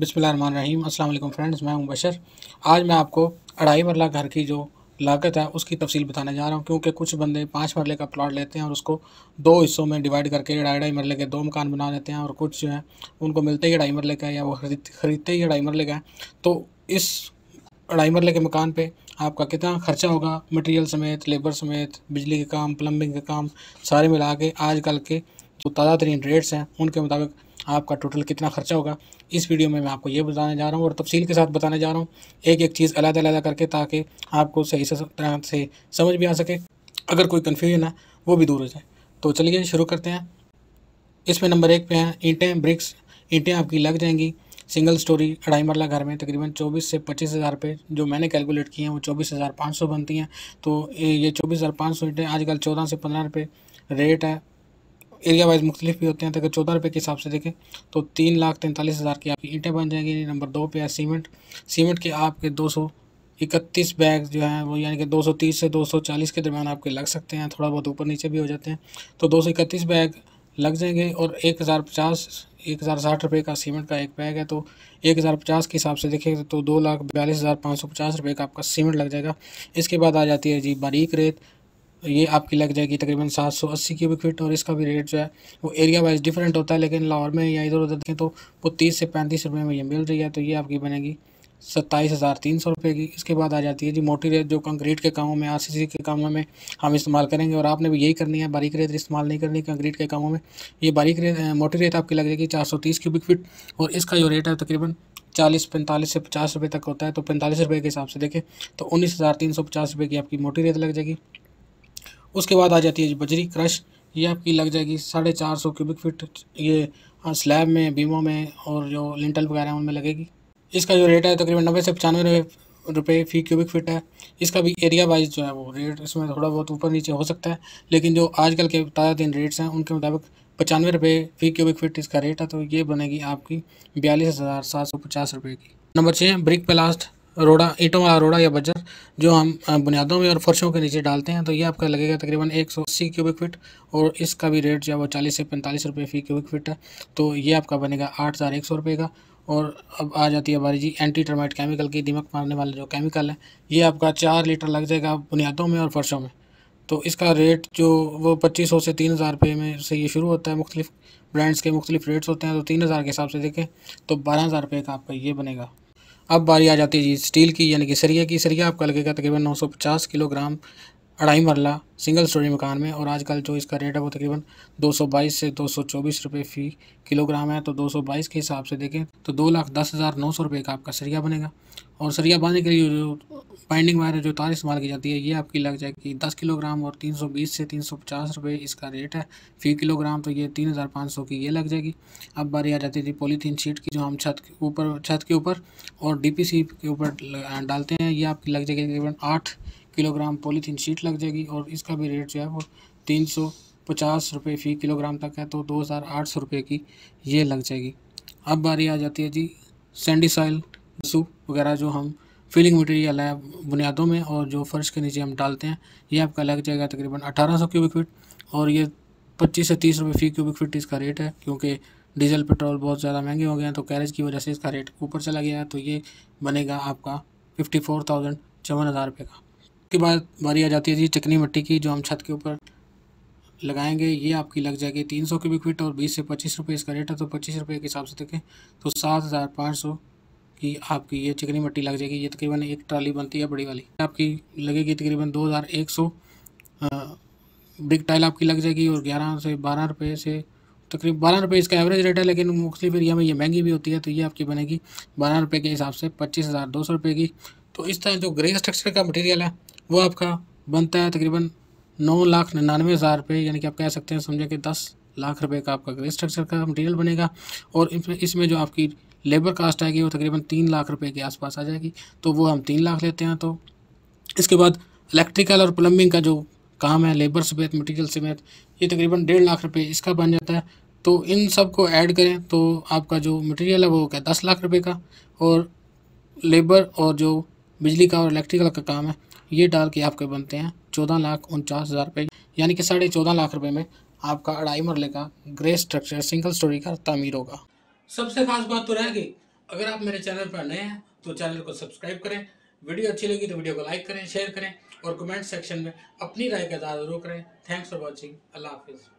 बिस्मिल रहीम अस्सलाम वालेकुम फ्रेंड्स मैं हूं बशर आज मैं आपको अढ़ाई मरला घर की जो लागत है उसकी तफसील बताने जा रहा हूं क्योंकि कुछ बंदे पाँच मरले का प्लाट लेते हैं और उसको दो हिस्सों में डिवाइड करके अढ़ाई अढ़ाई मरले के दो मकान बना लेते हैं और कुछ जो है उनको मिलते ही अढ़ाई मरले का या वो खरीद खरीदते ही अढ़ाई मरले का तो इस अढ़ाई मरले के मकान पर आपका कितना खर्चा होगा मटेरियल समेत लेबर समेत बिजली के काम प्लम्बिंग के काम सारे मिला के आजकल के जो ताज़ा तरीन रेट्स हैं उनके मुताबिक आपका टोटल कितना खर्चा होगा इस वीडियो में मैं आपको ये बताने जा रहा हूँ और तफसील के साथ बताने जा रहा हूँ एक एक चीज़ अलग अलग करके ताकि आपको सही से तरह से समझ भी आ सके अगर कोई कन्फ्यूजन है वो भी दूर हो जाए तो चलिए शुरू करते हैं इसमें नंबर एक पे हैं ईंटें ब्रिक्स ईंटें आपकी लग जाएंगी सिंगल स्टोरी अढ़ाई मरला घर में तकरीबन चौबीस से पच्चीस हज़ार रुपये जो मैंने कैलकुलेट किए हैं वो चौबीस हज़ार पाँच सौ बनती हैं तो ये चौबीस हज़ार पाँच सौ ईंटें आजकल चौदह से पंद्रह रुपये रेट है एरिया वाइज मुख्तलिफ भी होते हैं तो अगर चौदह रुपये के हिसाब से देखें तो तीन लाख तैंतालीस हज़ार की आपकी ईंटें बन जाएंगी नंबर दो पे है सीमेंट सीमेंट के आपके दो सौ इकतीस बैग जो हैं वो यानी कि दो सौ तीस से दो सौ चालीस के दरमियान आपके लग सकते हैं थोड़ा बहुत ऊपर नीचे भी हो जाते हैं तो दो सौ इकतीस बैग लग जाएंगे और एक हज़ार पचास एक हज़ार साठ रुपये का सीमेंट का एक बैग है तो एक हज़ार पचास के हिसाब से देखें तो दो लाख बयालीस हज़ार पाँच सौ पचास रुपये का आपका सीमेंट लग जाएगा इसके बाद आ जाती है जी बारीक रेत तो ये आपकी लग जाएगी तकरीबन 780 क्यूबिक फीट और इसका भी रेट जो है वो एरिया वाइज डिफरेंट होता है लेकिन लाहौर में या इधर उधर देखें तो वो तीस से पैंतीस रुपये में ये मिल रही है तो ये आपकी बनेगी सत्ताईस हज़ार तीन सौ रुपये की इसके बाद आ जाती है जी मोटी रेत जो कंक्रीट के कामों में आरसीसी के कामों में हम इस्तेमाल करेंगे और आपने भी यही करनी है बारीक रेत इस्तेमाल नहीं करनी कंक्रीट के कामों में ये बारीक रेत मोटी रेत आपकी लग जाएगी चार सौ तीस क्यूबिक फिट और इसका जो रेट है तकरीबन चालीस पैंतालीस से पचास रुपये तक होता है तो पैंतालीस रुपये के हिसाब से देखें तो उन्नीस हज़ार तीन सौ पचास रुपये की आपकी मोटी रेत लग जाएगी उसके बाद आ जाती है बजरी क्रश ये आपकी लग जाएगी साढ़े चार सौ क्यूबिक फिट ये स्लैब में बीमो में और जो लिंटल वगैरह उनमें लगेगी इसका जो रेट है तकरीबन नब्बे से पचानवे रुपये फी क्यूबिक फिट है इसका भी एरिया वाइज जो है वो रेट इसमें थोड़ा बहुत ऊपर नीचे हो सकता है लेकिन जो आजकल के ताज़ा दिन रेट्स हैं उनके मुताबिक पचानवे रुपये फी क्यूबिक फिट इसका रेट है तो ये बनेगी आपकी बयालीस हज़ार सात सौ पचास रुपये की नंबर छः ब्रिक प्लास्ट रोड़ा ईटों वाला रोड़ा या बजर जो हम बुनियादों में और फर्शों के नीचे डालते हैं तो ये आपका लगेगा तकरीबन एक सौ अस्सी क्यूबिक फिट और इसका भी रेट जो है वो चालीस से पैंतालीस रुपये फी क्यूबिक फिट है तो ये आपका बनेगा आठ हज़ार एक सौ रुपये का और अब आ जाती है हमारी जी एंटी टर्माइट केमिकल की दिमक मारने वाला जो केमिकल है ये आपका चार लीटर लग जाएगा बुनियादों में और फर्शों में तो इसका रेट जो वो पच्चीस सौ से तीन हज़ार रुपये में से ये शुरू होता है मुख्तलिफ ब्रांड्स के मुख्तलिफ रेट्स होते हैं तो तीन हज़ार के हिसाब से देखें तो बारह हज़ार रुपये का आपका ये बनेगा अब बारी आ जाती है जी स्टील की यानी कि सरिया की सरिया आपका लगेगा तकरीबन 950 किलोग्राम अढ़ाई मरला सिंगल स्टोरी मकान में और आजकल जो इसका रेट है वो तकरीबन 222 से 224 रुपए फ़ी किलोग्राम है तो 222 के हिसाब से देखें तो दो लाख दस हज़ार नौ सौ रुपये का आपका सरिया बनेगा और सरिया बांधने के लिए जो बाइंडिंग वायर जो तार इस्तेमाल की जाती है ये आपकी लग जाएगी दस किलोग्राम और तीन सौ बीस से तीन सौ पचास रुपये इसका रेट है फ़ी किलोग्राम तो ये तीन हज़ार पाँच सौ की ये लग जाएगी अब बारी आ जाती थी पॉलीथीन शीट की जो हम छत के ऊपर छत के ऊपर और डी पी सी के ऊपर डालते हैं ये आपकी लग जाएगी तकरीबन आठ किलोग्राम पॉलीथीन शीट लग जाएगी और इसका भी रेट जो है वो तीन सौ पचास रुपये फ़ी किलोग्राम तक है तो दो हज़ार आठ सौ रुपये की ये लग जाएगी अब बारी आ जाती है जी सैंडी सॉइल सूप वगैरह जो हम फिलिंग मटेरियल है बुनियादों में और जो फर्श के नीचे हम डालते हैं ये आपका लग जाएगा तकरीबन अठारह सौ क्यूबिक फीट और ये पच्चीस से तीस रुपये फ़ी क्यूबिक फीट इसका रेट है क्योंकि डीजल पेट्रोल बहुत ज़्यादा महंगे हो गए हैं तो कैरेज की वजह से इसका रेट ऊपर चला गया है तो ये बनेगा आपका फिफ्टी फोर थाउजेंड चौवन हज़ार रुपये का उसके बाद बारी आ जाती है जी चिकनी मिट्टी की जो हम छत के ऊपर लगाएंगे ये आपकी लग जाएगी तीन सौ क्यूबिक फीट और बीस से पच्चीस रुपये इसका रेट है तो पच्चीस रुपये के हिसाब से देखें तो सात हज़ार पाँच सौ की आपकी ये चिकनी मिट्टी लग जाएगी ये तकरीबन एक ट्राली बनती है बड़ी वाली आपकी लगेगी तकरीबन दो हज़ार एक सौ बिग टाइल आपकी लग जाएगी और ग्यारह से बारह रुपये से तकरीबन बारह रुपये इसका एवरेज रेट है लेकिन मुख्तलिफ एरिया में ये महंगी भी होती है तो ये आपकी बनेगी बारह रुपये के हिसाब से पच्चीस हज़ार दो सौ रुपये की तो इस तरह जो ग्रे स्ट्रक्चर का मटेरियल है वो आपका बनता है तकरीबन नौ लाख निन्यानवे हज़ार रुपये यानी कि आप कह सकते हैं समझे कि दस लाख रुपए का आपका स्ट्रक्चर का मटेरियल बनेगा और इसमें जो आपकी लेबर कास्ट आएगी वो तकरीबन तीन लाख रुपए के आसपास आ जाएगी तो वो हम तीन लाख लेते हैं तो इसके बाद इलेक्ट्रिकल और प्लम्बिंग का जो काम है लेबर समेत मटीरियल समेत ये तकरीबन डेढ़ लाख रुपये इसका बन जाता है तो इन सब को ऐड करें तो आपका जो मटेरियल है वो क्या दस लाख रुपये का और लेबर और जो बिजली का और इलेक्ट्रिकल का काम है ये डाल के आपके बनते हैं चौदह लाख उनचास हज़ार रुपये यानी कि साढ़े चौदह लाख रुपये में आपका अढ़ाई मरले का ग्रे स्ट्रक्चर सिंगल स्टोरी का तमीर होगा सबसे खास बात तो रहेगी अगर आप मेरे चैनल पर नए हैं तो चैनल को सब्सक्राइब करें वीडियो अच्छी लगी तो वीडियो को लाइक करें शेयर करें और कमेंट सेक्शन में अपनी राय का इजहार जरूर करें थैंक्स फॉर वॉचिंग अल्लाह हाफिज़